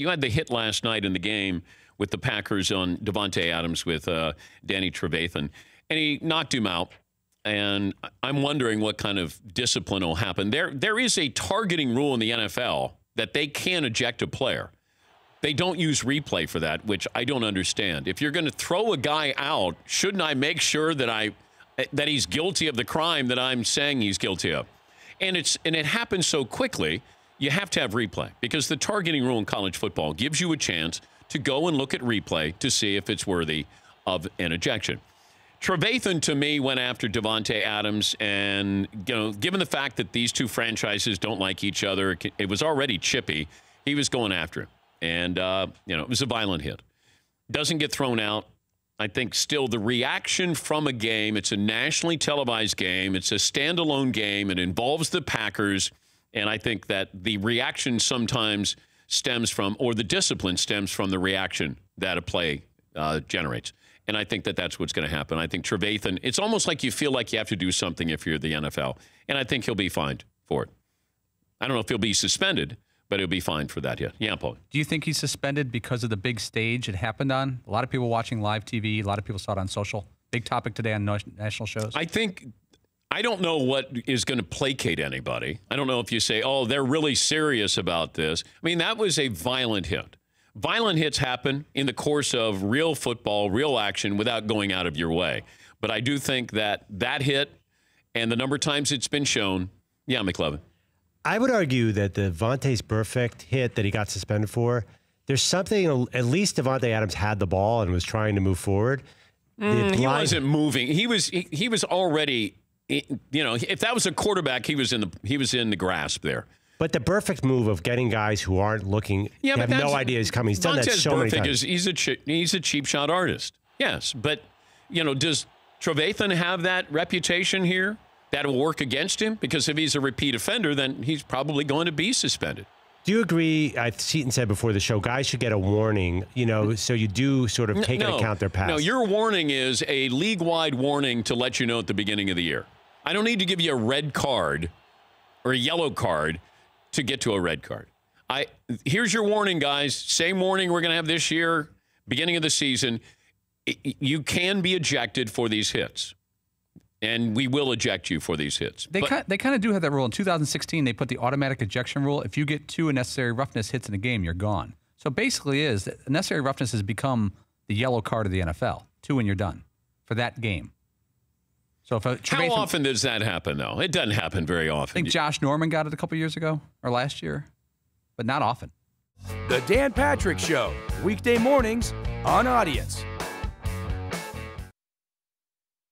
you had the hit last night in the game with the Packers on Devonte Adams with uh, Danny Trevathan, and he knocked him out. And I'm wondering what kind of discipline will happen. There, there is a targeting rule in the NFL that they can eject a player. They don't use replay for that, which I don't understand. If you're going to throw a guy out, shouldn't I make sure that I that he's guilty of the crime that I'm saying he's guilty of? And it's and it happens so quickly you have to have replay because the targeting rule in college football gives you a chance to go and look at replay to see if it's worthy of an ejection. Trevathan to me went after Devonte Adams, and you know, given the fact that these two franchises don't like each other, it was already chippy. He was going after him, and uh, you know, it was a violent hit. Doesn't get thrown out. I think still the reaction from a game. It's a nationally televised game. It's a standalone game. It involves the Packers. And I think that the reaction sometimes stems from, or the discipline stems from the reaction that a play uh, generates. And I think that that's what's going to happen. I think Trevathan, it's almost like you feel like you have to do something if you're the NFL. And I think he'll be fined for it. I don't know if he'll be suspended, but he'll be fined for that. Yeah, yeah Paul. Do you think he's suspended because of the big stage it happened on? A lot of people watching live TV, a lot of people saw it on social. Big topic today on national shows. I think I don't know what is going to placate anybody. I don't know if you say, oh, they're really serious about this. I mean, that was a violent hit. Violent hits happen in the course of real football, real action without going out of your way. But I do think that that hit and the number of times it's been shown, yeah, McLevin. I would argue that the Vontae's perfect hit that he got suspended for, there's something, at least Devontae Adams had the ball and was trying to move forward. Mm, blind, he wasn't moving. He was he, he was already you know, if that was a quarterback, he was in the he was in the grasp there. But the perfect move of getting guys who aren't looking, yeah, have no idea he's coming. He's done Montez that so many times. Is, he's a chi- he's a cheap shot artist. Yes, but you know, does Trevathan have that reputation here that'll work against him? Because if he's a repeat offender, then he's probably going to be suspended. Do you agree? I Seaton said before the show, guys should get a warning. You know, so you do sort of take no, into account their past. No, your warning is a league-wide warning to let you know at the beginning of the year. I don't need to give you a red card or a yellow card to get to a red card. I here's your warning, guys. Same warning we're going to have this year, beginning of the season. You can be ejected for these hits, and we will eject you for these hits. They but, kind, they kind of do have that rule. In 2016, they put the automatic ejection rule. If you get two unnecessary roughness hits in a game, you're gone. So basically, is that necessary roughness has become the yellow card of the NFL. Two and you're done for that game. So if uh, how often does that happen though? It doesn't happen very often. I think Josh Norman got it a couple years ago or last year, but not often. The Dan Patrick Show, weekday mornings on Audience.